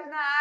página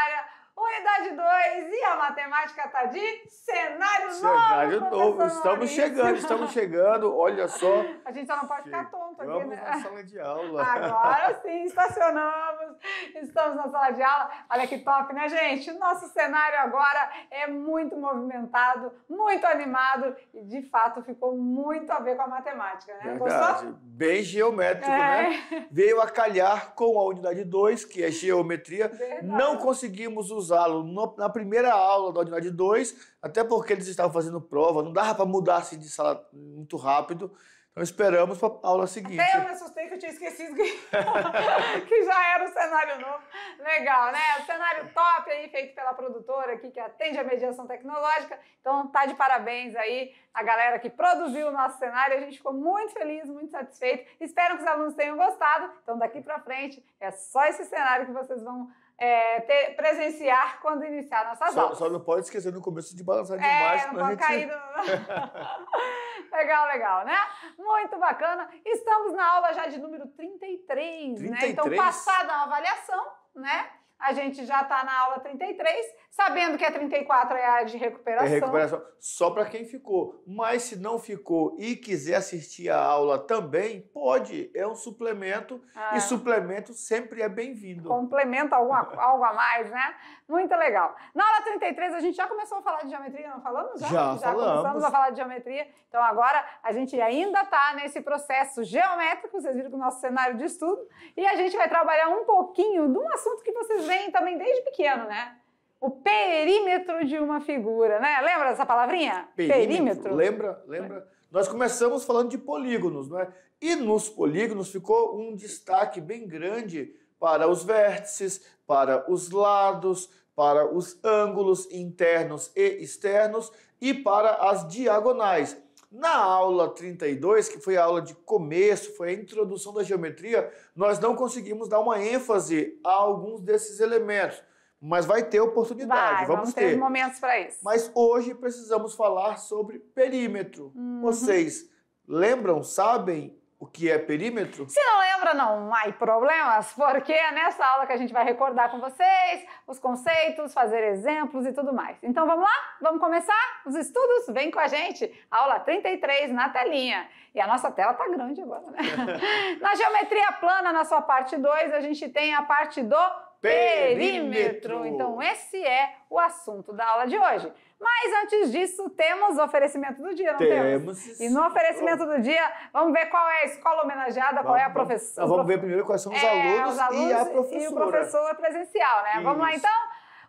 Matemática tá está de cenário, cenário novo. novo. Estamos Maurício. chegando, estamos chegando. Olha só. A gente só não pode ficar tonto aqui, né? na sala de aula. Agora sim, estacionamos. Estamos na sala de aula. Olha que top, né, gente? Nosso cenário agora é muito movimentado, muito animado e, de fato, ficou muito a ver com a matemática, né? Verdade. Gostou? Bem geométrico, é. né? Veio a calhar com a unidade 2, que é geometria. Verdade. Não conseguimos usá-lo na primeira aula aula da unidade 2, até porque eles estavam fazendo prova, não dava para mudar assim, de sala muito rápido. Então esperamos para a aula seguinte. Até eu me assustei que eu tinha esquecido que, que já era o cenário novo. Legal, né? O cenário top aí feito pela produtora aqui que atende a mediação tecnológica. Então tá de parabéns aí a galera que produziu o nosso cenário. A gente ficou muito feliz, muito satisfeito. Espero que os alunos tenham gostado. Então daqui para frente é só esse cenário que vocês vão é, ter, presenciar quando iniciar nossas só, aulas. Só não pode esquecer no começo de balançar é, demais. É, não pode gente... cair no... legal, legal, né? Muito bacana. Estamos na aula já de número 33, 33? né? Então, passada a avaliação, né? a gente já está na aula 33, sabendo que é a 34 é a área de recuperação. É recuperação só para quem ficou. Mas se não ficou e quiser assistir a aula também, pode. É um suplemento ah. e suplemento sempre é bem-vindo. Complementa alguma, algo a mais, né? Muito legal. Na aula 33, a gente já começou a falar de geometria, não falamos? Já, já, já falamos. começamos a falar de geometria. Então, agora a gente ainda está nesse processo geométrico, vocês viram que o nosso cenário de estudo, e a gente vai trabalhar um pouquinho de um assunto que vocês veem também desde pequeno, né? O perímetro de uma figura, né? Lembra dessa palavrinha? Perímetro. perímetro. Lembra, lembra. Nós começamos falando de polígonos, não é? E nos polígonos ficou um destaque bem grande para os vértices, para os lados, para os ângulos internos e externos e para as diagonais. Na aula 32, que foi a aula de começo, foi a introdução da geometria, nós não conseguimos dar uma ênfase a alguns desses elementos, mas vai ter oportunidade, vai, vamos, vamos ter. momentos para isso. Mas hoje precisamos falar sobre perímetro. Uhum. Vocês lembram, sabem o que é perímetro? Se não lembra, não há problemas, porque é nessa aula que a gente vai recordar com vocês os conceitos, fazer exemplos e tudo mais. Então vamos lá? Vamos começar os estudos? Vem com a gente! Aula 33 na telinha. E a nossa tela tá grande agora, né? na geometria plana, na sua parte 2, a gente tem a parte do perímetro. perímetro. Então esse é o assunto da aula de hoje. Mas antes disso, temos o oferecimento do dia, não temos? temos? E no oferecimento do dia, vamos ver qual é a escola homenageada, qual é a professora. Vamos ver primeiro quais são os, é, alunos, os alunos e a professora. E o professor presencial, né? Isso. Vamos lá então?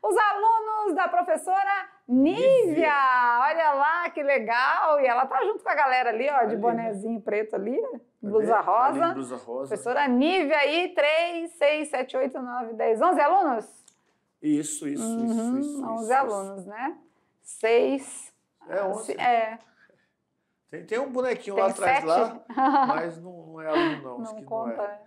Os alunos da professora Nívia. Olha lá que legal. E ela tá junto com a galera ali, ó, de ali, bonezinho né? preto ali, tá blusa tá rosa. Ali, blusa rosa. Professora Nívia aí, 3, 6, 7, 8, 9, 10, 11 alunos? Isso, isso, uhum, isso, isso. 11 isso, alunos, isso. né? seis. É, ah, onze. É. Tem, tem um bonequinho tem lá atrás, lá, mas não, não é aluno, não. Não conta. Não é.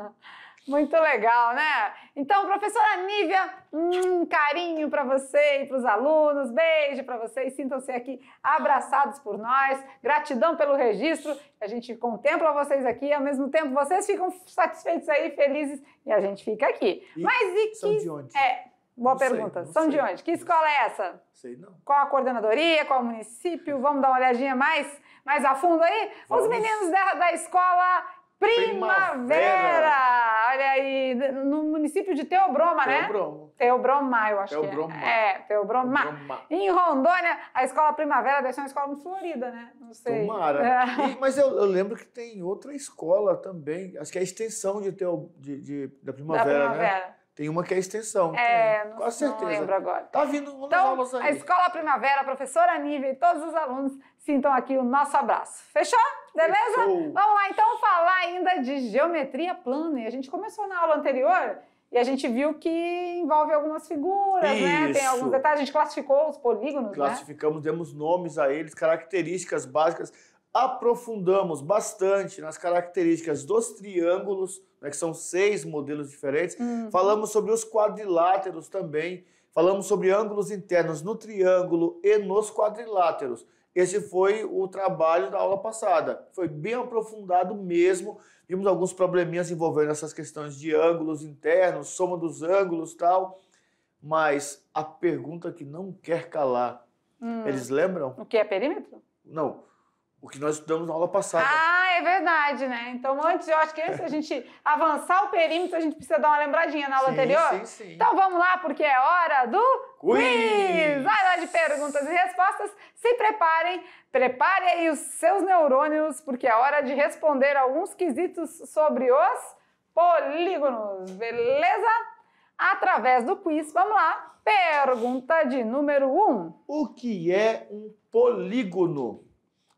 Né? Muito legal, né? Então, professora Nívia, um carinho para você e para os alunos, beijo para vocês, sintam-se aqui abraçados por nós, gratidão pelo registro, a gente contempla vocês aqui, ao mesmo tempo vocês ficam satisfeitos aí, felizes, e a gente fica aqui. E Mas e que... São de onde? É, Boa não pergunta. Sei, São sei. de onde? Que escola é essa? Sei não. Qual a coordenadoria? Qual o município? Vamos dar uma olhadinha mais, mais a fundo aí? Vamos. Os meninos da, da escola Primavera. Primavera. Olha aí, no município de Teobroma, Teobroma. né? Teobroma. Teobroma, eu acho Teobroma. que é. É, Teobroma. Teobroma. Em Rondônia, a escola Primavera deve ser uma escola muito florida, né? Não sei. Tomara. É. E, mas eu, eu, lembro que tem outra escola também, acho que é a extensão de, Teo, de, de da Primavera, da né? Primavera. né? Tem uma que é extensão. É, não, Com certeza. não lembro agora. Tá vindo uma então, aulas aí. A Escola Primavera, a professora Nívia e todos os alunos sintam aqui o nosso abraço. Fechou? Beleza? Fechou. Vamos lá então falar ainda de geometria plana. a gente começou na aula anterior e a gente viu que envolve algumas figuras, Isso. né? Tem alguns detalhes. A gente classificou os polígonos, né? Classificamos, né? demos nomes a eles, características básicas aprofundamos bastante nas características dos triângulos, né, que são seis modelos diferentes. Uhum. Falamos sobre os quadriláteros também. Falamos sobre ângulos internos no triângulo e nos quadriláteros. Esse foi o trabalho da aula passada. Foi bem aprofundado mesmo. Vimos alguns probleminhas envolvendo essas questões de ângulos internos, soma dos ângulos tal. Mas a pergunta que não quer calar, hum. eles lembram? O que é perímetro? Não, o que nós estudamos na aula passada. Ah, é verdade, né? Então, antes, eu acho que antes a gente avançar o perímetro, a gente precisa dar uma lembradinha na aula sim, anterior. Sim, sim. Então vamos lá, porque é hora do quiz! Vai lá de perguntas e respostas. Se preparem, preparem aí os seus neurônios, porque é hora de responder alguns quesitos sobre os polígonos, beleza? Através do quiz, vamos lá. Pergunta de número 1. Um. O que é um polígono?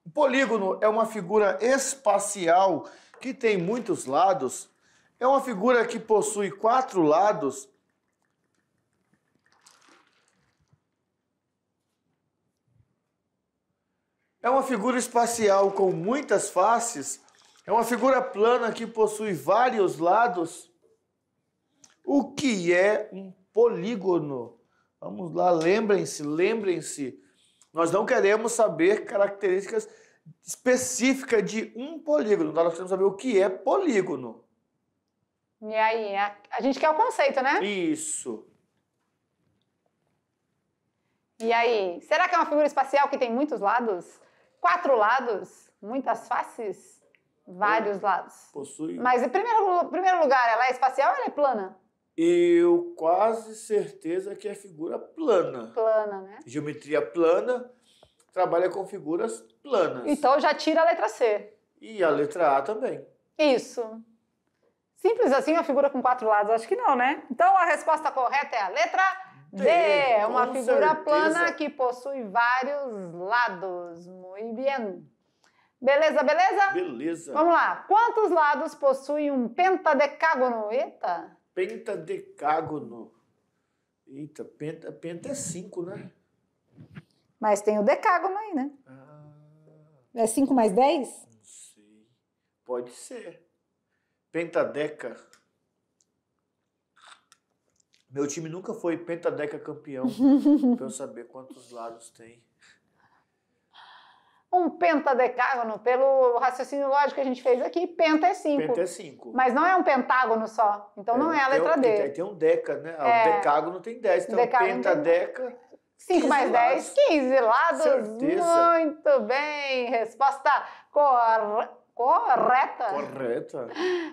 O polígono é uma figura espacial que tem muitos lados. É uma figura que possui quatro lados. É uma figura espacial com muitas faces. É uma figura plana que possui vários lados. O que é um polígono? Vamos lá, lembrem-se, lembrem-se nós não queremos saber características específicas de um polígono. Nós queremos saber o que é polígono. E aí, a, a gente quer o conceito, né? Isso. E aí, será que é uma figura espacial que tem muitos lados? Quatro lados? Muitas faces? Vários hum, lados. Possui. Mas em primeiro, primeiro lugar, ela é espacial ou ela é plana? eu quase certeza que é figura plana. Plana, né? Geometria plana trabalha com figuras planas. Então já tira a letra C. E a letra A também. Isso. Simples assim, uma figura com quatro lados, acho que não, né? Então a resposta correta é a letra D, D uma figura certeza. plana que possui vários lados. Muito bem. Beleza, beleza? Beleza. Vamos lá. Quantos lados possui um pentadecágono? Eita! pentadecágono. Eita, penta, penta é cinco, né? Mas tem o decágono aí, né? Ah, é cinco mais dez? Não sei. Pode ser. Pentadeca. Meu time nunca foi pentadeca campeão, para eu saber quantos lados tem um pentadecágono, pelo raciocínio lógico que a gente fez aqui, penta é 5. Penta é 5. Mas não é um pentágono só, então é, não é a é, letra tem, D. Tem, tem um deca, né? Ah, é, o decágono tem 10, então penta, deca. 5 mais 10, 15 lados. Certeza. Muito bem, resposta cor... correta. Correta.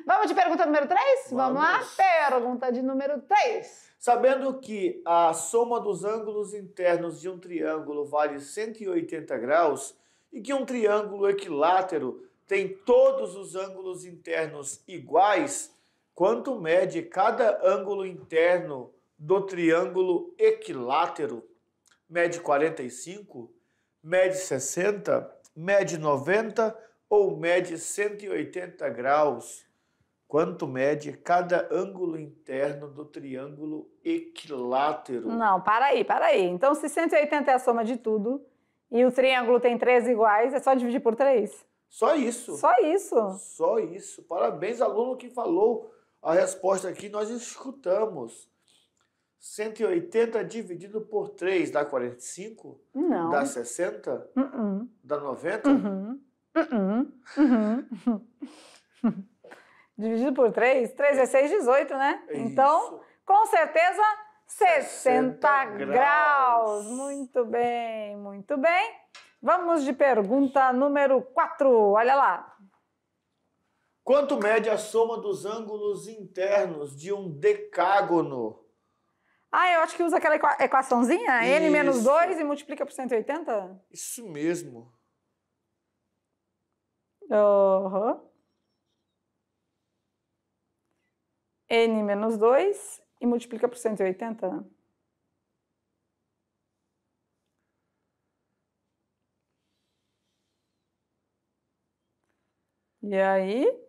Vamos de pergunta número 3? Vamos. Vamos lá, pergunta de número 3. Sabendo que a soma dos ângulos internos de um triângulo vale 180 graus, e que um triângulo equilátero tem todos os ângulos internos iguais, quanto mede cada ângulo interno do triângulo equilátero? Mede 45? Mede 60? Mede 90? Ou mede 180 graus? Quanto mede cada ângulo interno do triângulo equilátero? Não, para aí, para aí. Então, se 180 é a soma de tudo, e o triângulo tem três iguais, é só dividir por três. Só isso. Só isso. Só isso. Parabéns, aluno que falou a resposta aqui, nós escutamos. 180 dividido por 3 dá 45? Não. Dá 60? Uh -uh. Dá 90? Uhum. Uhum. dividido por 3? 3 é 6, 18, né? É então, isso. Então, com certeza, 60 graus. graus. Muito bem, muito bem. Vamos de pergunta número 4. Olha lá. Quanto mede a soma dos ângulos internos de um decágono? Ah, eu acho que usa aquela equaçãozinha, Isso. n menos 2 e multiplica por 180? Isso mesmo. Uhum. n menos 2 e multiplica por 180. E aí,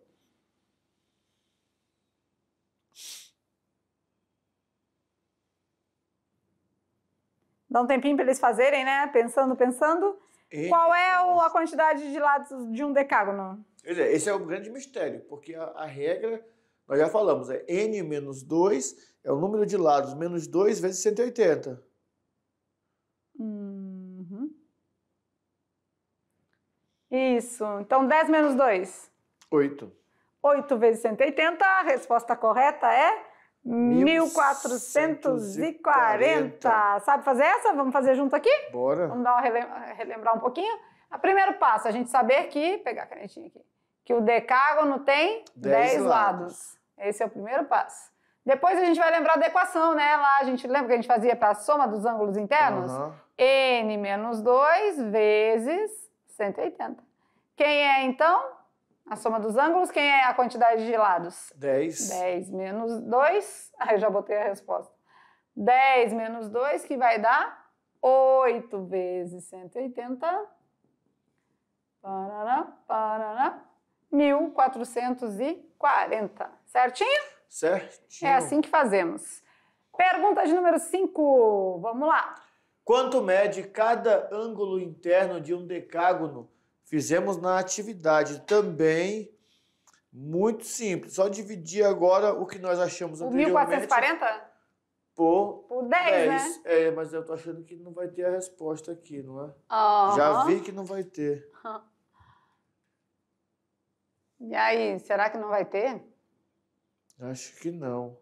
Dá um tempinho para eles fazerem, né? Pensando, pensando. E... Qual é o, a quantidade de lados de um decágono? Esse é o grande mistério, porque a, a regra nós já falamos, é n menos 2 é o número de lados menos 2 vezes 180. Uhum. Isso. Então, 10 menos 2? 8. 8 vezes 180, a resposta correta é 1440. 1440. Sabe fazer essa? Vamos fazer junto aqui? Bora. Vamos dar uma relem relembrar um pouquinho? O primeiro passo, a gente saber que. Pegar a canetinha aqui. Que o decágono tem 10, 10 lados. lados. Esse é o primeiro passo. Depois a gente vai lembrar da equação, né? Lá a gente lembra que a gente fazia para a soma dos ângulos internos? Uhum. N menos 2 vezes 180. Quem é, então, a soma dos ângulos? Quem é a quantidade de lados? 10. 10 menos 2. Aí eu já botei a resposta. 10 menos 2, que vai dar 8 vezes 180. Paraná, paraná, 1440. Certinho? Certinho. É assim que fazemos. Pergunta de número 5. Vamos lá. Quanto mede cada ângulo interno de um decágono? Fizemos na atividade também. Muito simples. Só dividir agora o que nós achamos o 1440? Por, por 10, 10, né? É, mas eu tô achando que não vai ter a resposta aqui, não é? Uhum. Já vi que não vai ter. Uhum. E aí, será que não vai ter? Acho que não.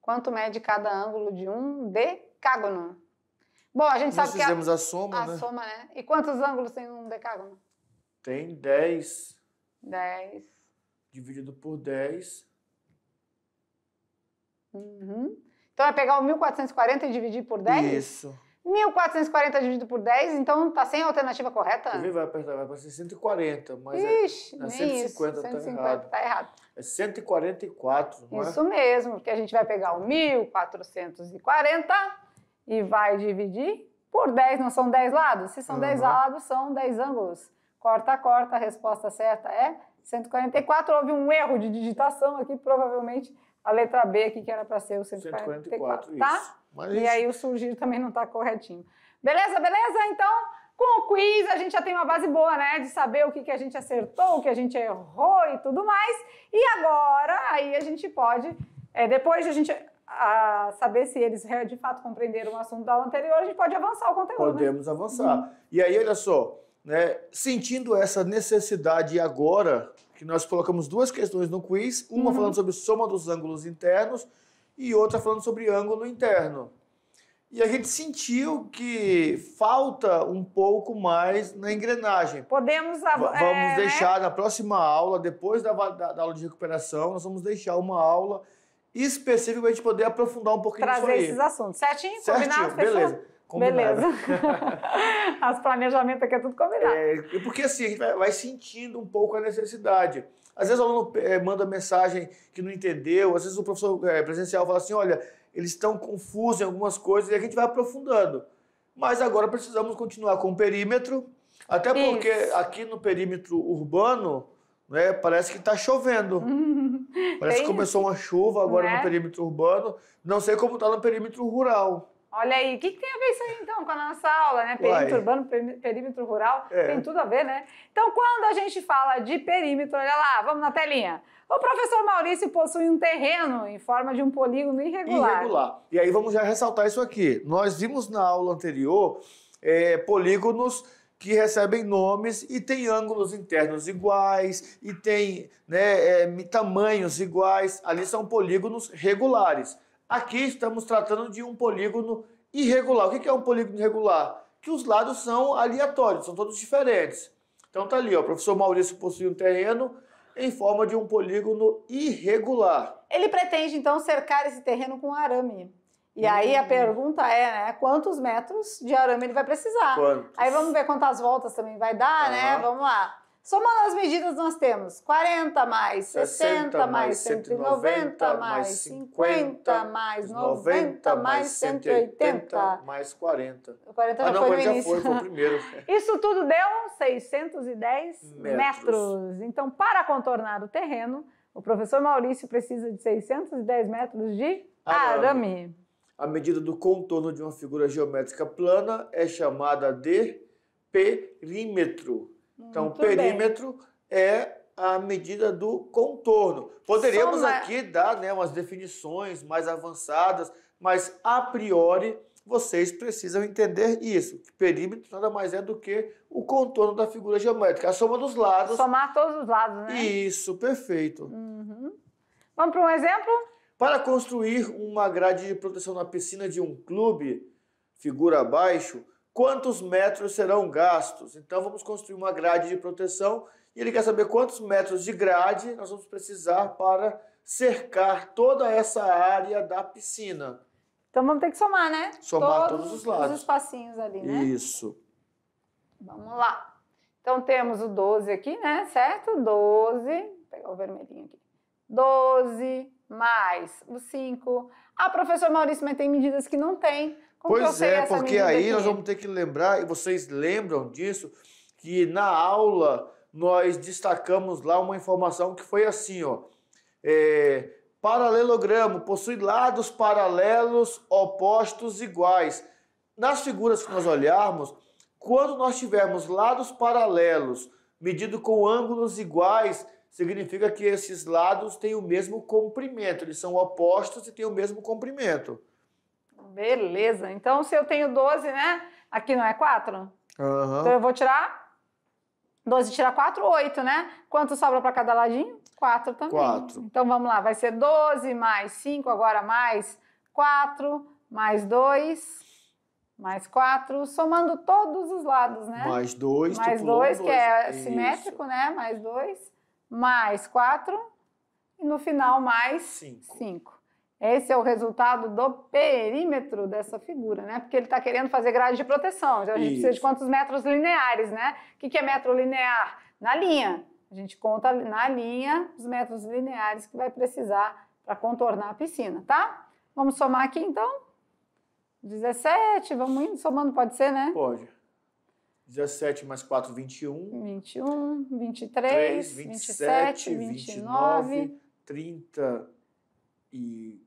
Quanto mede cada ângulo de um decágono? Bom, a gente Nós sabe que. Nós fizemos a, soma, a né? A soma, né? E quantos ângulos tem um decágono? Tem 10. 10. Dividido por 10. Uhum. Então é pegar o 1440 e dividir por 10? Isso. 1440 dividido por 10, então tá sem a alternativa correta? Né? Vai apertar, vai para 140, mas é- Ixi, é, é 150, tá isso, 150 tá errado. Tá errado. É 144, não é? Isso é? mesmo, porque a gente vai pegar o 1440 e vai dividir por 10, não são 10 lados? Se são uhum. 10 lados, são 10 ângulos. Corta, corta, a resposta certa é 144. Houve um erro de digitação aqui, provavelmente a letra B aqui que era para ser o 144, 144 tá? Isso. Mas... E aí o surgir também não está corretinho. Beleza, beleza? Então, com o quiz a gente já tem uma base boa, né? De saber o que, que a gente acertou, o que a gente errou e tudo mais. E agora, aí a gente pode, é, depois de a gente a saber se eles de fato compreenderam o assunto da aula anterior, a gente pode avançar o conteúdo. Né? Podemos né? avançar. Uhum. E aí, olha só, né, sentindo essa necessidade agora, que nós colocamos duas questões no quiz, uma uhum. falando sobre soma dos ângulos internos e outra falando sobre ângulo interno. E a gente sentiu que falta um pouco mais na engrenagem. Podemos... É, vamos deixar né? na próxima aula, depois da, da, da aula de recuperação, nós vamos deixar uma aula específica para a gente poder aprofundar um pouquinho Trazer esses assuntos. Certinho? Certinho, combinado? Beleza. Combinado. Beleza. As planejamento aqui é tudo combinado. É, porque assim, a gente vai, vai sentindo um pouco a necessidade. Às vezes o aluno é, manda mensagem que não entendeu, às vezes o professor é, presencial fala assim: olha, eles estão confusos em algumas coisas e a gente vai aprofundando. Mas agora precisamos continuar com o perímetro, até porque Isso. aqui no perímetro urbano, né, parece que está chovendo. parece que começou uma chuva agora é? no né? perímetro urbano. Não sei como está no perímetro rural. Olha aí, o que, que, tem a ver isso aí então com a nossa aula, né? Perímetro Uai. urbano, perímetro rural, é. tem tudo a ver, né? Então, quando a gente fala de perímetro, olha lá, vamos na telinha. O professor Maurício possui um terreno em forma de um polígono irregular. Irregular. E aí vamos já ressaltar isso aqui. Nós vimos na aula anterior é, polígonos que recebem nomes e têm ângulos internos iguais e têm né, é, tamanhos iguais. Ali são polígonos regulares. Aqui estamos tratando de um polígono irregular. O que é um polígono irregular? Que os lados são aleatórios, são todos diferentes. Então tá ali, ó, o professor Maurício possui um terreno em forma de um polígono irregular. Ele pretende então cercar esse terreno com arame. E hum. aí a hum. pergunta é, né, quantos metros de arame ele vai precisar? Quantos? Aí vamos ver quantas voltas também vai dar, uhum. né? Vamos lá. Somando as medidas, nós temos 40 mais 60, 60 mais 190 mais 50 mais 90 mais 180 mais 40. ah, não, já foi, foi o primeiro. Isso tudo deu 610 metros. metros. Então, para contornar o terreno, o professor Maurício precisa de 610 metros de arame. arame. A medida do contorno de uma figura geométrica plana é chamada de perímetro. Então, Muito o perímetro bem. é a medida do contorno. Poderíamos Soma... aqui dar né, umas definições mais avançadas, mas a priori vocês precisam entender isso. Que perímetro nada mais é do que o contorno da figura geométrica, a soma dos lados. Somar todos os lados, né? Isso, perfeito. Uhum. Vamos para um exemplo? Para construir uma grade de proteção na piscina de um clube, figura abaixo, quantos metros serão gastos. Então vamos construir uma grade de proteção e ele quer saber quantos metros de grade nós vamos precisar para cercar toda essa área da piscina. Então vamos ter que somar, né? Somar todos, todos os lados. Todos os passinhos ali, né? Isso. Vamos lá. Então temos o 12 aqui, né? Certo? 12. Vou pegar o vermelhinho aqui. 12 mais o 5. Ah, professor Maurício, mas tem medidas que não tem pois é, é porque aí aqui? nós vamos ter que lembrar, e vocês lembram disso, que na aula nós destacamos lá uma informação que foi assim, ó. É, paralelogramo possui lados paralelos, opostos, iguais. Nas figuras que nós olharmos, quando nós tivermos lados paralelos medido com ângulos iguais, significa que esses lados têm o mesmo comprimento, eles são opostos e têm o mesmo comprimento. Beleza. Então, se eu tenho 12, né? Aqui não é 4? Uhum. Então, eu vou tirar 12 tira 4, 8, né? Quanto sobra para cada ladinho? 4 também. 4. Então vamos lá, vai ser 12 mais 5, agora mais 4, mais 2, mais 4, somando todos os lados, né? Mais 2, mais 2, tipo, que é Isso. simétrico, né? Mais 2, mais 4, e no final mais 5. 5. Esse é o resultado do perímetro dessa figura, né? Porque ele está querendo fazer grade de proteção. Então, a gente Isso. precisa de quantos metros lineares, né? O que, que é metro linear? Na linha. A gente conta na linha os metros lineares que vai precisar para contornar a piscina, tá? Vamos somar aqui então? 17, vamos indo, somando pode ser, né? Pode. 17 mais 4, 21. 21, 23, 3, 27, 27 29, 29, 30 e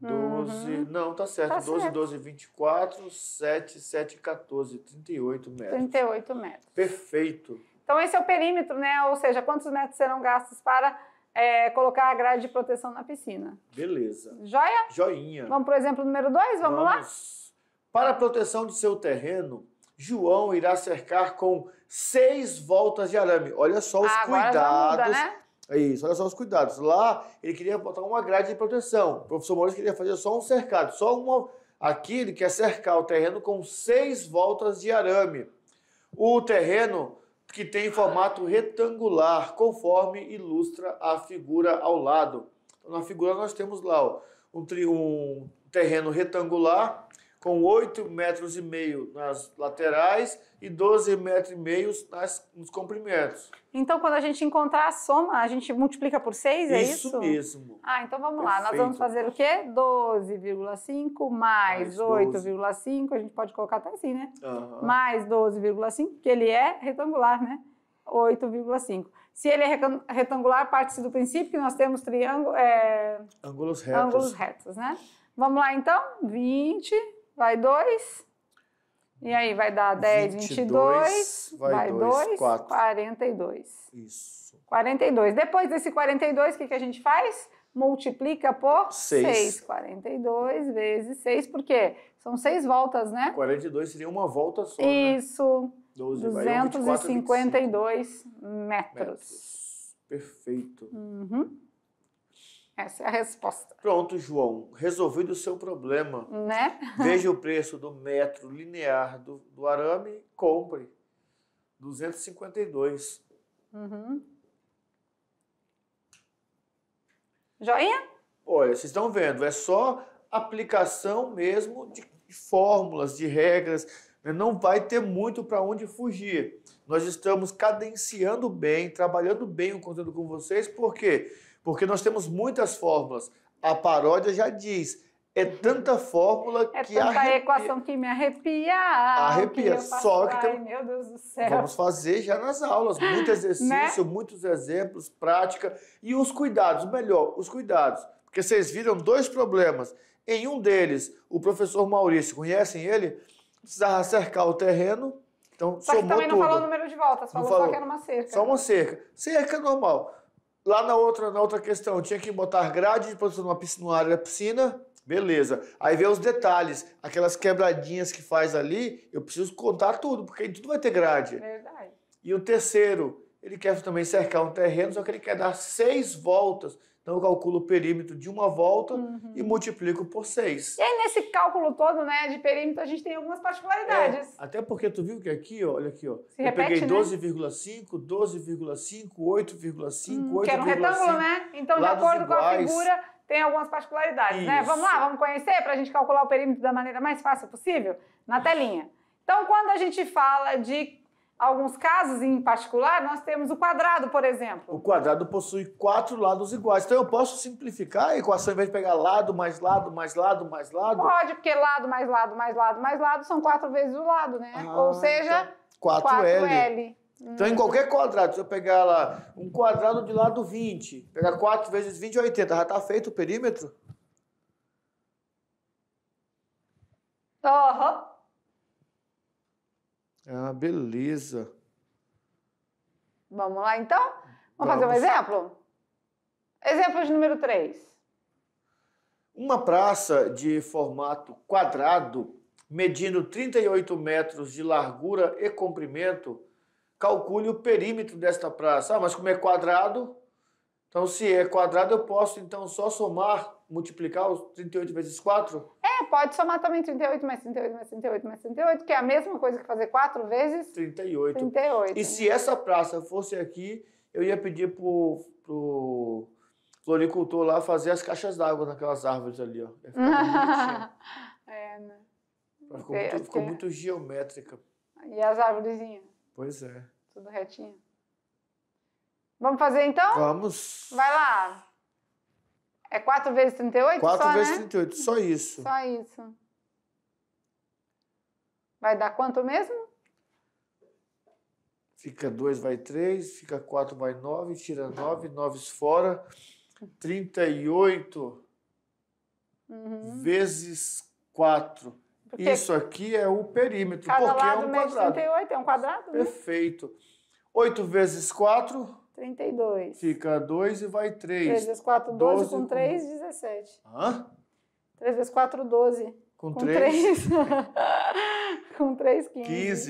12, uhum. não, tá certo. Tá 12, certo. 12, 24, 7, 7, 14, 38 metros. 38 metros. Perfeito. Então, esse é o perímetro, né? Ou seja, quantos metros serão gastos para é, colocar a grade de proteção na piscina? Beleza. Joia? Joinha. Vamos para o exemplo número 2? Vamos, Vamos, lá? Para a proteção de seu terreno, João irá cercar com seis voltas de arame. Olha só os Agora cuidados muda, né? É isso, olha só os cuidados. Lá ele queria botar uma grade de proteção. O professor Maurício queria fazer só um cercado, só uma. Aqui ele quer cercar o terreno com seis voltas de arame. O terreno que tem formato retangular, conforme ilustra a figura ao lado. Então, na figura nós temos lá ó, um, um terreno retangular com 8,5 metros e meio nas laterais e 12,5 metros e meio nos comprimentos. Então, quando a gente encontrar a soma, a gente multiplica por 6, é isso? Isso mesmo. Ah, então vamos Perfeito. lá. Nós vamos fazer o quê? 12,5 mais, mais 8,5. A gente pode colocar até assim, né? Uhum. Mais 12,5, que ele é retangular, né? 8,5. Se ele é retangular, parte-se do princípio que nós temos triângulo, é... ângulos retos. Ângulos retos, né? Vamos lá, então. 20 vai 2. E aí vai dar 10, 22, vai 2, 42. Isso. 42. Depois desse 42, o que, que a gente faz? Multiplica por 6. 6. 42 vezes 6, porque são 6 voltas, né? 42 seria uma volta só. Né? Isso. Né? 12, 252 24, metros. metros. Perfeito. Uhum. Essa é a resposta. Pronto, João. Resolvido o seu problema. Né? Veja o preço do metro linear do, do arame, compre. 252. Uhum. Joinha? Olha, vocês estão vendo, é só aplicação mesmo de, de fórmulas, de regras. Né? Não vai ter muito para onde fugir. Nós estamos cadenciando bem, trabalhando bem o conteúdo com vocês, porque quê? Porque nós temos muitas fórmulas. A paródia já diz, é tanta fórmula é que tanta arrepia. equação que me arrepia. Arrepia. Que Só que tem... Ai, meu Deus do céu. Vamos fazer já nas aulas. Muito né? exercício, né? muitos exemplos, prática. E os cuidados, melhor, os cuidados. Porque vocês viram dois problemas. Em um deles, o professor Maurício, conhecem ele? Precisava cercar o terreno. Então, só que também não tudo. falou o número de voltas, falou, falou, só que era uma cerca. Só uma cerca. Cerca normal. Lá na outra, na outra questão, tinha que botar grade de produção numa piscina, numa área da piscina, beleza. Aí vem os detalhes, aquelas quebradinhas que faz ali, eu preciso contar tudo, porque aí tudo vai ter grade. Verdade. E o terceiro, ele quer também cercar um terreno, só que ele quer dar seis voltas. Então eu calculo o perímetro de uma volta uhum. e multiplico por 6. E aí nesse cálculo todo, né, de perímetro, a gente tem algumas particularidades. É, até porque tu viu que aqui, ó, olha aqui, ó. Se eu repete, peguei 12,5, né? 12,5, 8,5, hum, 8,5. Que era um retângulo, né? Então, de acordo iguais. com a figura, tem algumas particularidades, Isso. né? Vamos lá, vamos conhecer para a gente calcular o perímetro da maneira mais fácil possível? Na telinha. Então, quando a gente fala de alguns casos em particular, nós temos o quadrado, por exemplo. O quadrado possui quatro lados iguais. Então eu posso simplificar a equação, em vez de pegar lado mais lado mais lado mais lado? Pode, porque lado mais lado mais lado mais lado são quatro vezes o lado, né? Ah, Ou seja, então, 4L. l Então, em qualquer quadrado, se eu pegar lá um quadrado de lado 20, pegar 4 vezes 20 é 80, já está feito o perímetro? Aham. Uhum. Ah, beleza. Vamos lá então? Vamos, Vamos. fazer um exemplo? Exemplo de número 3. Uma praça de formato quadrado, medindo 38 metros de largura e comprimento, calcule o perímetro desta praça. Ah, mas como é quadrado, então se é quadrado eu posso então só somar, multiplicar os 38 vezes 4? pode somar também 38 mais 38 mais 38 mais 38, que é a mesma coisa que fazer quatro vezes. 38. 38. E né? se essa praça fosse aqui, eu ia pedir pro, pro floricultor lá fazer as caixas d'água naquelas árvores ali, ó. Ia ficar é, né? ficou, muito, ficou muito geométrica. E as árvorezinhas? Pois é. Tudo retinho. Vamos fazer então? Vamos. Vai lá. É 4 vezes 38? 4 só, vezes né? 38, só isso. Só isso. Vai dar quanto mesmo? Fica 2, vai 3, fica 4, vai 9, tira 9, 9 fora. 38 uhum. vezes 4. Porque isso aqui é o perímetro, cada porque é lado é um quadrado. 38 é né? um quadrado? Perfeito. Né? 8 vezes 4, 32. Fica 2 e vai 3. 3 vezes 4, 12, 12 com 3, 17. Hã? 3 vezes 4, 12. Com, 3? com 3, 15.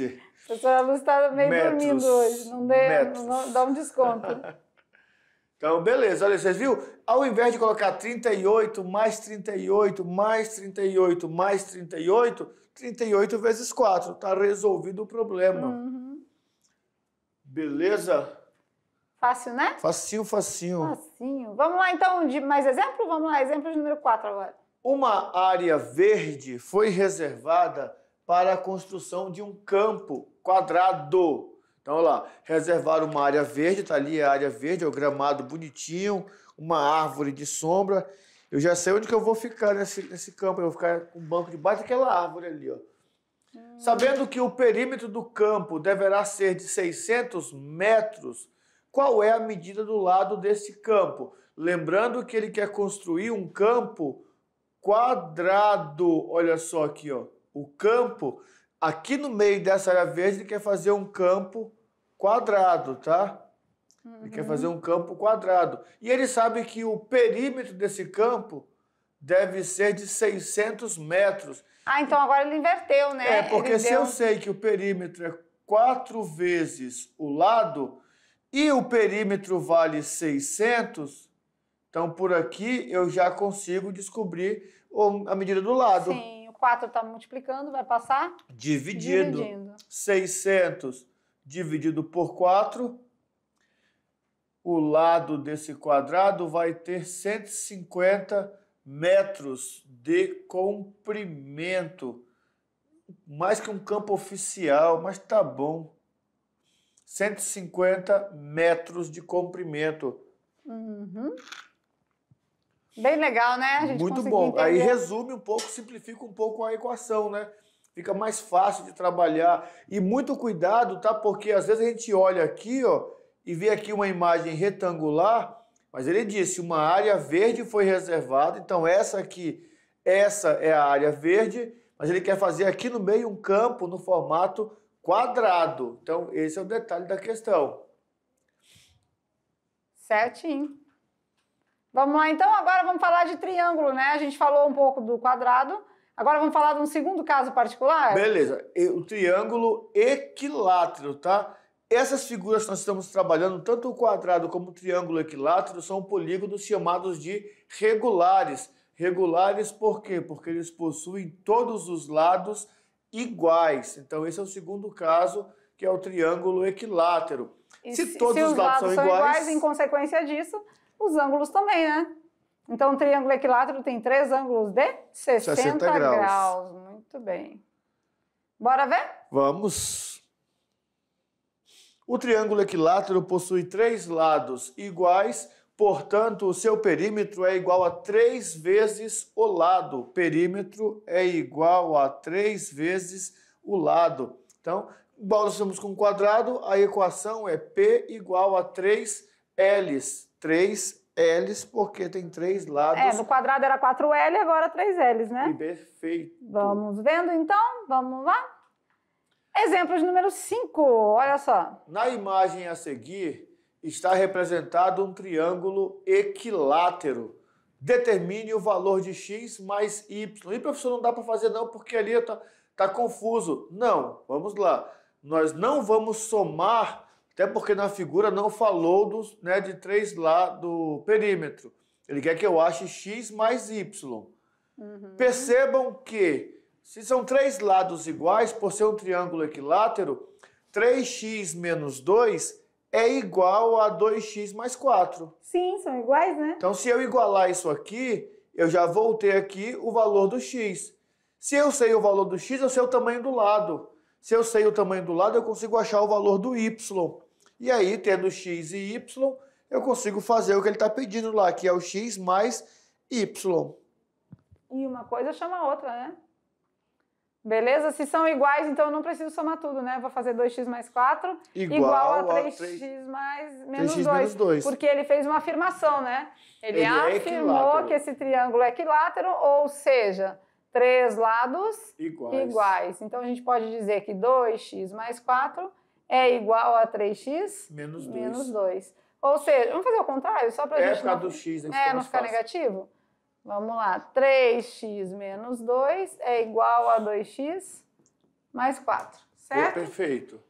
15. A professora Luz está meio metros, dormindo hoje. Não, dê, não dá um desconto. então, beleza. Olha, vocês viram? Ao invés de colocar 38 mais 38 mais 38 mais 38, 38 vezes 4. Está resolvido o problema. Uhum. Beleza? Fácil, né? Facinho, facinho. Facinho. Vamos lá, então, de mais exemplo? Vamos lá, exemplo número 4 agora. Uma área verde foi reservada para a construção de um campo quadrado. Então, olha lá, reservaram uma área verde, tá ali a área verde, é o gramado bonitinho, uma árvore de sombra. Eu já sei onde que eu vou ficar nesse, nesse campo, eu vou ficar com o banco debaixo daquela árvore ali, ó. Hum. Sabendo que o perímetro do campo deverá ser de 600 metros, qual é a medida do lado desse campo. Lembrando que ele quer construir um campo quadrado. Olha só aqui, ó. O campo, aqui no meio dessa área verde, ele quer fazer um campo quadrado, tá? Uhum. Ele quer uhum. fazer um campo quadrado. E ele sabe que o perímetro desse campo deve ser de 600 metros. Ah, então agora ele inverteu, né? É, porque ele se deu... eu sei que o perímetro é quatro vezes o lado, e o perímetro vale 600, então por aqui eu já consigo descobrir a medida do lado. Sim, o 4 está multiplicando, vai passar? Dividindo. Dividindo. 600 dividido por 4, o lado desse quadrado vai ter 150 metros de comprimento. Mais que um campo oficial, mas tá bom. 150 metros de comprimento. Uhum. Bem legal, né? Muito bom. Entender. Aí resume um pouco, simplifica um pouco a equação, né? Fica mais fácil de trabalhar. E muito cuidado, tá? Porque às vezes a gente olha aqui, ó, e vê aqui uma imagem retangular, mas ele disse uma área verde foi reservada, então essa aqui, essa é a área verde, mas ele quer fazer aqui no meio um campo no formato quadrado. Então, esse é o detalhe da questão. Certinho. Vamos lá, então agora vamos falar de triângulo, né? A gente falou um pouco do quadrado, agora vamos falar de um segundo caso particular? Beleza, o triângulo equilátero, tá? Essas figuras que nós estamos trabalhando, tanto o quadrado como o triângulo equilátero, são polígonos chamados de regulares. Regulares por quê? Porque eles possuem todos os lados iguais. Então, esse é o segundo caso, que é o triângulo equilátero. E se, se todos se os, lados, lados são, iguais, iguais, em consequência disso, os ângulos também, né? Então, o triângulo equilátero tem três ângulos de 60, 60 graus. graus. Muito bem. Bora ver? Vamos. O triângulo equilátero possui três lados iguais Portanto, o seu perímetro é igual a 3 vezes o lado. perímetro é igual a 3 vezes o lado. Então, igual nós estamos com quadrado, a equação é P igual a 3 l 3 l porque tem três lados. É, no quadrado era 4L, agora 3 l né? E perfeito. Vamos vendo então? Vamos lá? Exemplo de número 5, olha só. Na imagem a seguir, está representado um triângulo equilátero. Determine o valor de x mais y. E, professor, não dá para fazer não, porque ali está tá confuso. Não, vamos lá. Nós não vamos somar, até porque na figura não falou dos, né, de três lá do perímetro. Ele quer que eu ache x mais y. Uhum. Percebam que, se são três lados iguais, por ser um triângulo equilátero, 3x menos 2 é igual a 2x mais 4. Sim, são iguais, né? Então, se eu igualar isso aqui, eu já voltei aqui o valor do x. Se eu sei o valor do x, eu sei o tamanho do lado. Se eu sei o tamanho do lado, eu consigo achar o valor do y. E aí, tendo x e y, eu consigo fazer o que ele está pedindo lá, que é o x mais y. E uma coisa chama a outra, né? Beleza? Se são iguais, então eu não preciso somar tudo, né? Vou fazer 2x mais 4 igual, igual a 3x mais menos 3x 2, menos 2. Porque ele fez uma afirmação, né? Ele, ele é afirmou é que esse triângulo é equilátero, ou seja, três lados iguais. iguais. Então a gente pode dizer que 2x mais 4 é igual a 3x menos 2. Menos 2. Ou seja, vamos fazer o contrário, só para a é gente. É por causa não... do x, né? É, não ficar negativo? Vamos lá, 3x menos 2 é igual a 2x mais 4, certo? perfeito.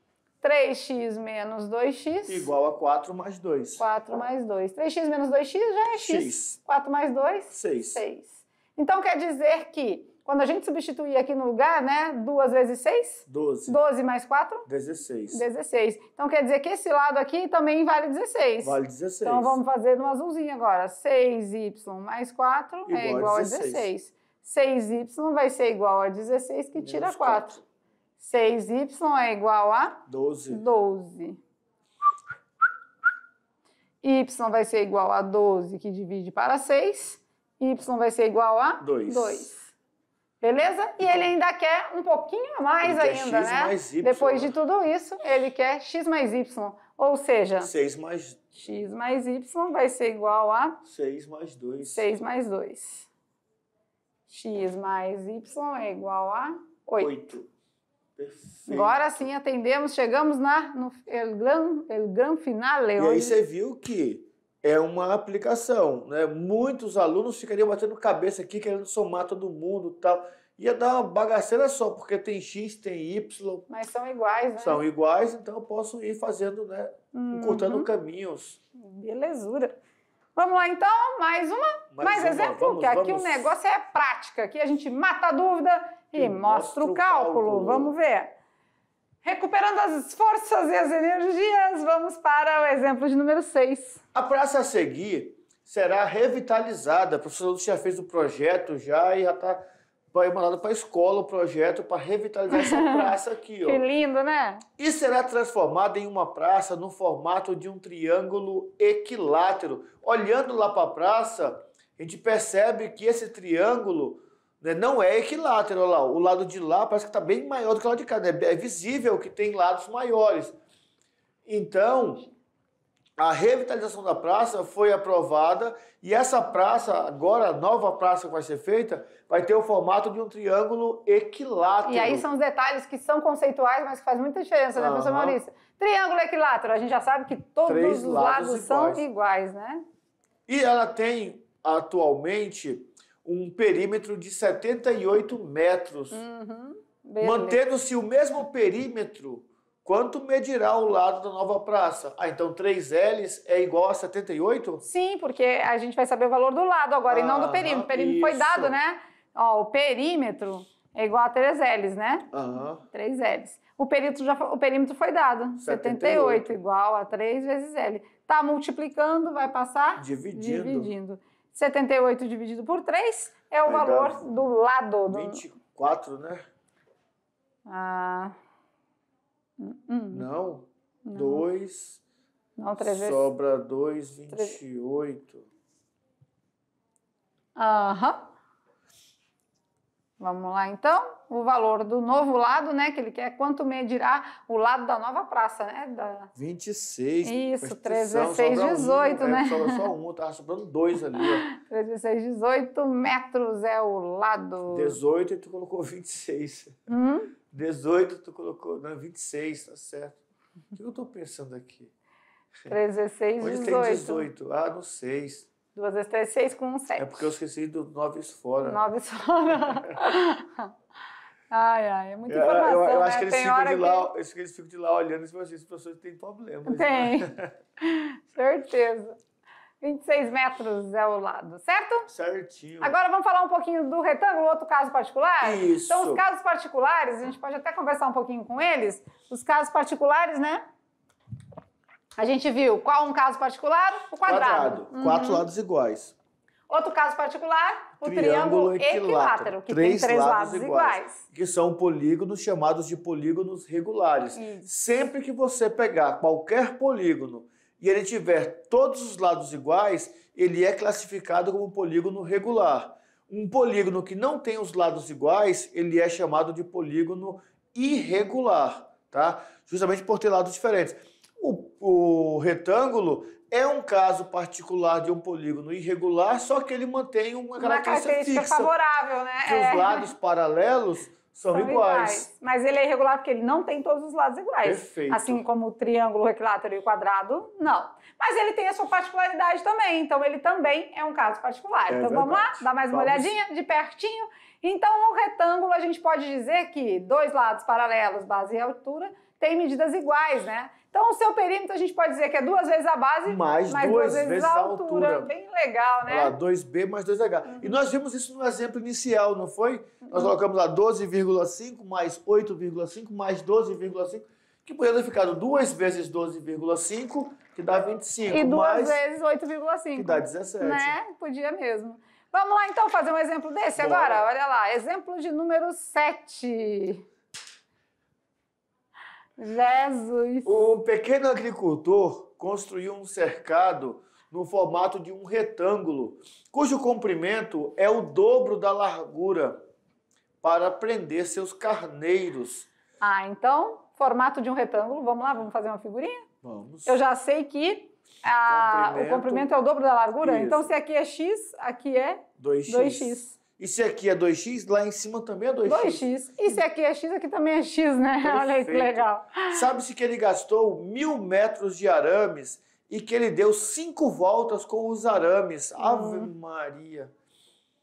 3x menos 2x. Igual a 4 mais 2. 4 mais 2. 3x menos 2x já é x. x. 4 mais 2? 6. 6. Então quer dizer que quando a gente substituir aqui no lugar, né? 2 vezes 6? 12. 12 mais 4? 16. 16. Então quer dizer que esse lado aqui também vale 16. Vale 16. Então vamos fazer no azulzinho agora. 6y mais 4 igual é igual a 16. a 16. 6y vai ser igual a 16, que Menos tira 4. 4. 6y é igual a? 12. 12. y vai ser igual a 12, que divide para 6. y vai ser igual a? 2. 2. Beleza? E ele ainda quer um pouquinho a mais ele ainda, quer x né? Mais y. Depois né? de tudo isso, ele quer x mais y. Ou seja, 6 mais x mais y vai ser igual a 6 mais 2. 6 mais 2. x mais y é igual a 8. 8. Perfeito. Agora sim atendemos, chegamos na no el gran, el gran finale. E onde... aí você viu que é uma aplicação. Né? Muitos alunos ficariam batendo cabeça aqui, querendo somar todo mundo tal. Ia dar uma bagaceira só, porque tem X, tem Y. Mas são iguais, né? São iguais, então eu posso ir fazendo, né? Uhum. Cortando caminhos. Belezura. Vamos lá então, mais uma, mais, mais uma. exemplo, vamos, que aqui o negócio é prática, aqui a gente mata a dúvida e, e mostra, mostra o cálculo. cálculo. Vamos ver. Recuperando as forças e as energias, vamos para o exemplo de número 6. A praça a seguir será revitalizada. A professora Lúcia fez o projeto já e já está mandado para a escola o projeto para revitalizar essa praça aqui. Ó. Que lindo, né? E será transformada em uma praça no formato de um triângulo equilátero. Olhando lá para a praça, a gente percebe que esse triângulo né? Não é equilátero, olha lá, o lado de lá parece que está bem maior do que o lado de cá, né? é visível que tem lados maiores. Então, a revitalização da praça foi aprovada e essa praça, agora a nova praça que vai ser feita, vai ter o formato de um triângulo equilátero. E aí são os detalhes que são conceituais, mas que faz muita diferença, né, uhum. professor Maurício? Triângulo equilátero, a gente já sabe que todos Três os lados, lados iguais. são iguais, né? E ela tem, atualmente, um perímetro de 78 metros, uhum, mantendo-se o mesmo perímetro. Quanto medirá o lado da nova praça? Ah, então 3Ls é igual a 78? Sim, porque a gente vai saber o valor do lado agora ah, e não do ah, perímetro. O perímetro isso. foi dado, né? Ó, o perímetro é igual a 3Ls, né? Aham. Uhum. 3Ls. O perímetro, já, o perímetro foi dado. 78. 78, igual a 3 vezes L. Tá multiplicando, vai passar? Dividindo. Dividindo. 78 dividido por 3 é o Aí tá valor do lado. Do... 24, né? Ah. Hum, hum. Não. 2. Não, 3 vezes. Sobra 2, 28. Aham. Vamos lá então, o valor do novo lado, né, que ele quer, quanto medirá o lado da nova praça, né? Da... 26. Isso, 3, 16, 18, um, é, né? É, sobra só um, tava tá sobrando dois ali, ó. 3, 16, 18 metros é o lado. 18 e tu colocou 26. Hum? 18 tu colocou, não, 26, tá certo. O que eu tô pensando aqui? 3, 16, 18. Hoje tem 18, ah, no 6. Duas vezes três, seis com um sete. É porque eu esqueci do nove fora. Nove fora. Ai, ai, é muita informação. Eu, eu, né? eu acho né? que, eles ficam de lá, que... eles ficam de lá olhando e falam assim: as pessoas têm problemas. Tem, né? certeza. 26 metros é o lado, certo? Certinho. Agora vamos falar um pouquinho do retângulo, outro caso particular? Isso. Então, os casos particulares, a gente pode até conversar um pouquinho com eles. Os casos particulares, né? A gente viu qual um caso particular? O quadrado. quadrado. Uhum. Quatro lados iguais. Outro caso particular, o triângulo, triângulo equilátero, que três tem três lados, lados iguais, Que são polígonos chamados de polígonos regulares. Isso. Sempre que você pegar qualquer polígono e ele tiver todos os lados iguais, ele é classificado como polígono regular. Um polígono que não tem os lados iguais, ele é chamado de polígono irregular, tá? Justamente por ter lados diferentes o retângulo é um caso particular de um polígono irregular, só que ele mantém uma, uma característica, fixa, favorável, né? Que é. os lados paralelos são, são iguais. iguais. Mas ele é irregular porque ele não tem todos os lados iguais. Perfeito. Assim como o triângulo, o equilátero e o quadrado, não. Mas ele tem a sua particularidade também, então ele também é um caso particular. É então verdade. vamos lá, dá mais uma olhadinha de pertinho. Então, o retângulo, a gente pode dizer que dois lados paralelos, base e altura, têm medidas iguais, né? Então, o seu perímetro a gente pode dizer que é duas vezes a base, mais, mais duas, duas, vezes, vezes a altura. altura. Bem legal, né? Lá, 2B mais 2H. Uhum. E nós vimos isso no exemplo inicial, não foi? Uhum. Nós colocamos lá 12,5 mais 8,5 mais 12,5, que poderia ter ficado duas vezes 12,5, que dá 25. E duas vezes 8,5. Que dá 17. Né? Podia mesmo. Vamos lá, então, fazer um exemplo desse Bora. agora? Olha lá, exemplo de número 7. Jesus! Um pequeno agricultor construiu um cercado no formato de um retângulo, cujo comprimento é o dobro da largura, para prender seus carneiros. Ah, então, formato de um retângulo. Vamos lá, vamos fazer uma figurinha? Vamos. Eu já sei que a, ah, comprimento, o comprimento é o dobro da largura, isso. então se aqui é x, aqui é 2x. 2x. E se aqui é 2x, lá em cima também é 2x. 2x. E se aqui é x, aqui também é x, né? Perfeito. Olha aí que legal. Sabe-se que ele gastou mil metros de arames e que ele deu cinco voltas com os arames. Hum. Ave Maria!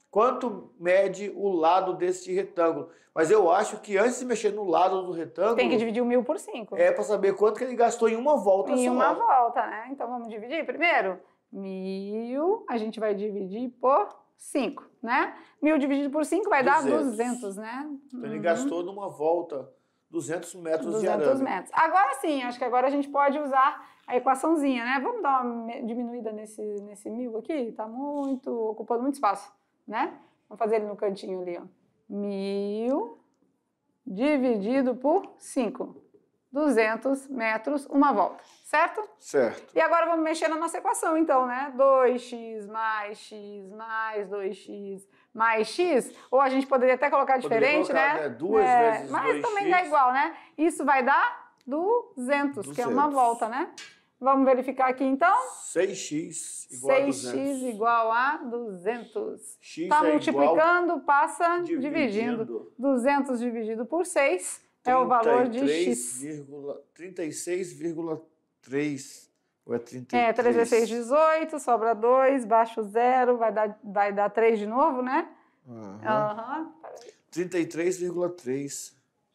Quanto mede o lado deste retângulo? Mas eu acho que antes de mexer no lado do retângulo. Tem que dividir o mil por cinco. É para saber quanto que ele gastou em uma volta Em uma volta, né? Então vamos dividir primeiro? Mil, a gente vai dividir por 5, né? Mil dividido por 5 vai 200. dar 200, né? Então ele uhum. gastou numa volta 200 metros 200 de arame. 200 metros. Agora sim, acho que agora a gente pode usar a equaçãozinha, né? Vamos dar uma diminuída nesse, nesse mil aqui? Tá muito, ocupando muito espaço, né? Vamos fazer ele no cantinho ali, ó. Mil dividido por 5. 200 metros, uma volta, certo? Certo. E agora vamos mexer na nossa equação, então, né? 2x mais x mais 2x mais x, ou a gente poderia até colocar diferente, colocar, né? né? Duas é, vezes Mas também dá igual, né? Isso vai dar 200, 200, que é uma volta, né? Vamos verificar aqui, então? 6x igual 6x a 200. igual a 200. Está é multiplicando, passa dividindo. dividindo. 200 dividido por 6 é o valor de X. 36,3 ou é 36? É, 3 vezes 6, 18, sobra 2, baixo 0, vai dar, vai dar 3 de novo, né? Aham. Uhum. Uhum. 33,3. Deixa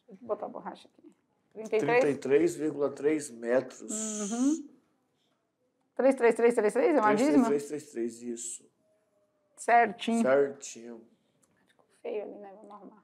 eu botar a borracha aqui. 33,3 33, metros. Uhum. 33333 é uma dízima? 3333, isso. Certinho. Certinho. Ficou feio ali, né? Vamos arrumar.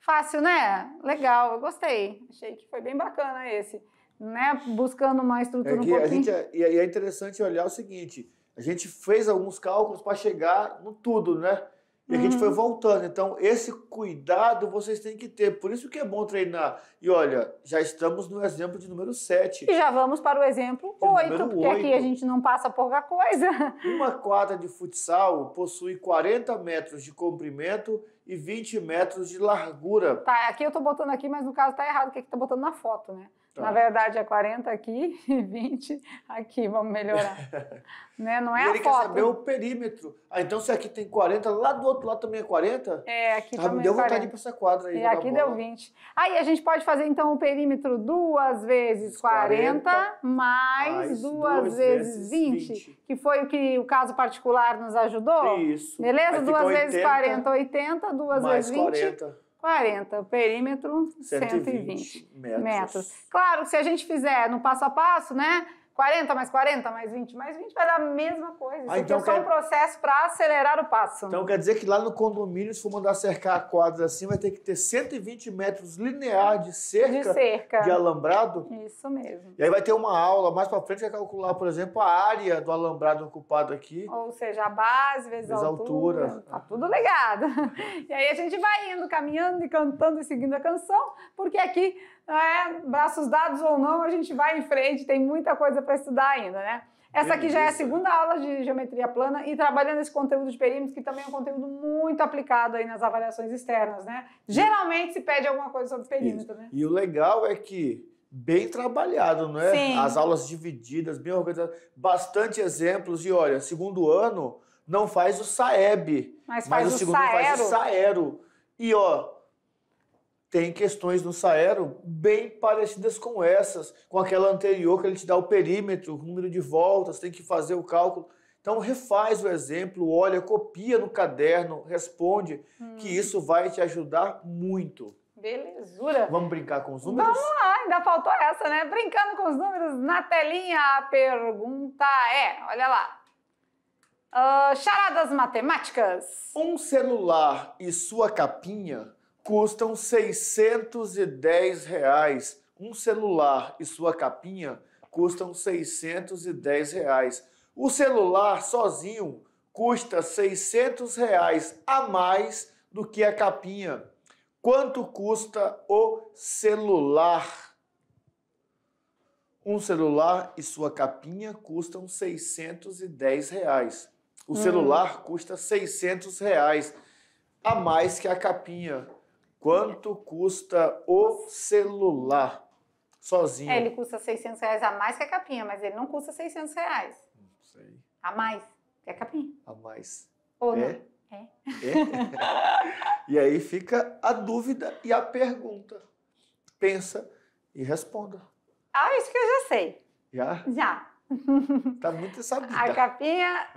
Fácil, né? Legal, eu gostei. Achei que foi bem bacana esse. Né? Buscando uma estrutura é um pouquinho. Gente, é, e é interessante olhar o seguinte: a gente fez alguns cálculos para chegar no tudo, né? E a gente foi uhum. voltando. Então, esse cuidado vocês têm que ter. Por isso que é bom treinar. E olha, já estamos no exemplo de número 7. E já vamos para o exemplo 8, porque 8. aqui a gente não passa pouca coisa. Uma quadra de futsal possui 40 metros de comprimento e 20 metros de largura. Tá, aqui eu estou botando aqui, mas no caso tá errado, porque aqui está botando na foto, né? Tá. Na verdade, é 40 aqui e 20 aqui, vamos melhorar. né? Não é e a ele foto. quer saber o perímetro. Ah, então se aqui tem 40, lá do outro lado também é 40? É, aqui ah, também me deu é 40. vontade de ir para essa quadra aí. E aqui deu 20. Aí a gente pode fazer então o perímetro duas vezes 40, 40 mais, mais duas vezes 20, 20, que foi o que o caso particular nos ajudou. Isso. Beleza? Aí duas vezes 80, 40, 80, duas vezes 20. 40 40, o perímetro 120, 120 metros. metros. Claro, se a gente fizer no passo a passo, né? 40 mais 40 mais 20 mais 20 vai dar a mesma coisa. Ah, Isso então é só um processo para acelerar o passo. Então quer dizer que lá no condomínio, se for mandar cercar a quadra assim, vai ter que ter 120 metros linear de cerca, de, cerca. de alambrado? Isso mesmo. E aí vai ter uma aula mais para frente, vai calcular, por exemplo, a área do alambrado ocupado aqui. Ou seja, a base vezes, vezes a altura. altura. Tá tudo ligado. e aí a gente vai indo, caminhando e cantando e seguindo a canção, porque aqui é, braços dados ou não, a gente vai em frente, tem muita coisa para estudar ainda, né? Essa aqui já é a segunda aula de geometria plana e trabalhando esse conteúdo de perímetros, que também é um conteúdo muito aplicado aí nas avaliações externas, né? Geralmente se pede alguma coisa sobre perímetro, Isso. né? E o legal é que bem trabalhado, não é? Sim. As aulas divididas, bem organizadas, bastante exemplos e olha, segundo ano não faz o Saeb, mas, mas o, o segundo Saero. faz o Saero. E ó, tem questões no Saero bem parecidas com essas, com aquela anterior que ele te dá o perímetro, o número de voltas, tem que fazer o cálculo. Então refaz o exemplo, olha, copia no caderno, responde, hum. que isso vai te ajudar muito. Belezura. Vamos brincar com os números? Vamos lá, ainda faltou essa, né? Brincando com os números na telinha, a pergunta é, olha lá. Uh, charadas matemáticas. Um celular e sua capinha custam 610 reais. Um celular e sua capinha custam 610 reais. O celular sozinho custa 600 reais a mais do que a capinha. Quanto custa o celular? Um celular e sua capinha custam 610 reais. O hum. celular custa 600 reais a mais que a capinha. Quanto custa o celular sozinho? É, ele custa 600 reais a mais que a capinha, mas ele não custa 600 reais. Não sei. A mais que a capinha. A mais. Ou é? não? É. é. e aí fica a dúvida e a pergunta. Pensa e responda. Ah, isso que eu já sei. Já? Já. Tá muito sabido. A capinha...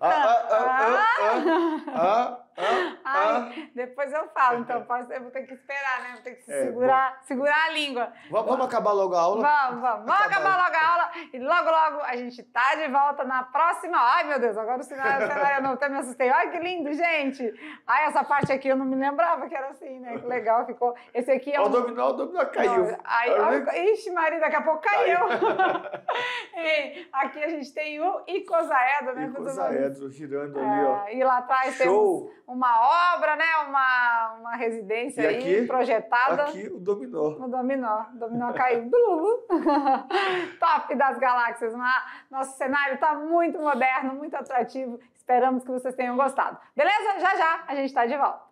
Ah, ah, ah, ah, tá. ah. ah. Ah, Ai, Depois eu falo, então posso, eu vou ter que esperar, né? Vou ter que é, segurar, segurar a língua. Vamos, vamos, acabar logo a aula? Vamos, vamos. Vamos acabar, logo a aula e logo, logo a gente tá de volta na próxima. Ai, meu Deus, agora o cenário, o cenário até me assustei. Ai, que lindo, gente. Ai, essa parte aqui eu não me lembrava que era assim, né? Que legal, ficou. Esse aqui é um... O dominó, o dominó caiu. Não, aí, tá ixi, Maria, daqui a pouco caiu. Ei, aqui a gente tem o icosaedro, né? Icosaedro girando é, ali, ó. E lá atrás Show. temos uma obra, né? Uma, uma residência e aí aqui, projetada. Aqui o dominó. O dominó. O dominó caiu. Top das galáxias. Né? Nosso cenário está muito moderno, muito atrativo. Esperamos que vocês tenham gostado. Beleza? Já já a gente está de volta.